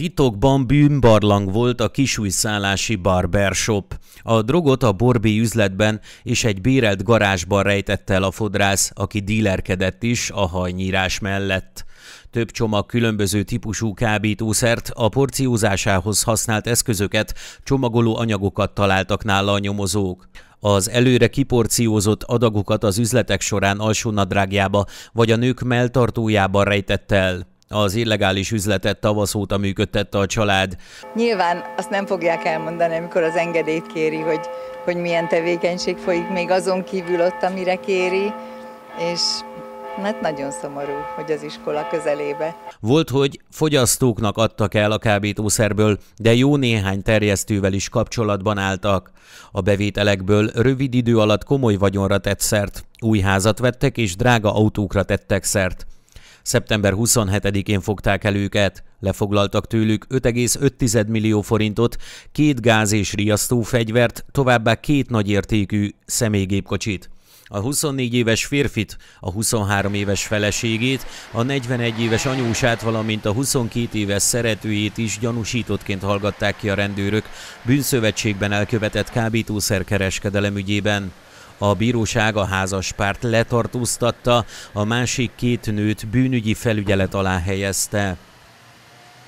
Titokban bűnbarlang volt a kisújszállási barbershop. A drogot a Borbi üzletben és egy bérelt garázsban rejtette el a fodrász, aki dílerkedett is a hajnyírás mellett. Több csomag különböző típusú kábítószert, a porciózásához használt eszközöket, csomagoló anyagokat találtak nála a nyomozók. Az előre kiporciózott adagokat az üzletek során alsónadrágjába vagy a nők melltartójába rejtette el. Az illegális üzletet tavasz óta működtette a család. Nyilván azt nem fogják elmondani, amikor az engedélyt kéri, hogy, hogy milyen tevékenység folyik még azon kívül ott, amire kéri, és Hát nagyon szomorú, hogy az iskola közelébe. Volt, hogy fogyasztóknak adtak el a kábítószerből, de jó néhány terjesztővel is kapcsolatban álltak. A bevételekből rövid idő alatt komoly vagyonra tett szert, új házat vettek és drága autókra tettek szert. Szeptember 27-én fogták el őket. Lefoglaltak tőlük 5,5 millió forintot, két gáz- és riasztófegyvert, továbbá két nagyértékű személygépkocsit a 24 éves férfit, a 23 éves feleségét, a 41 éves anyósát, valamint a 22 éves szeretőjét is gyanúsítottként hallgatták ki a rendőrök bűnszövetségben elkövetett kábítószerkereskedelem ügyében. A bíróság a házaspárt letartóztatta, a másik két nőt bűnügyi felügyelet alá helyezte.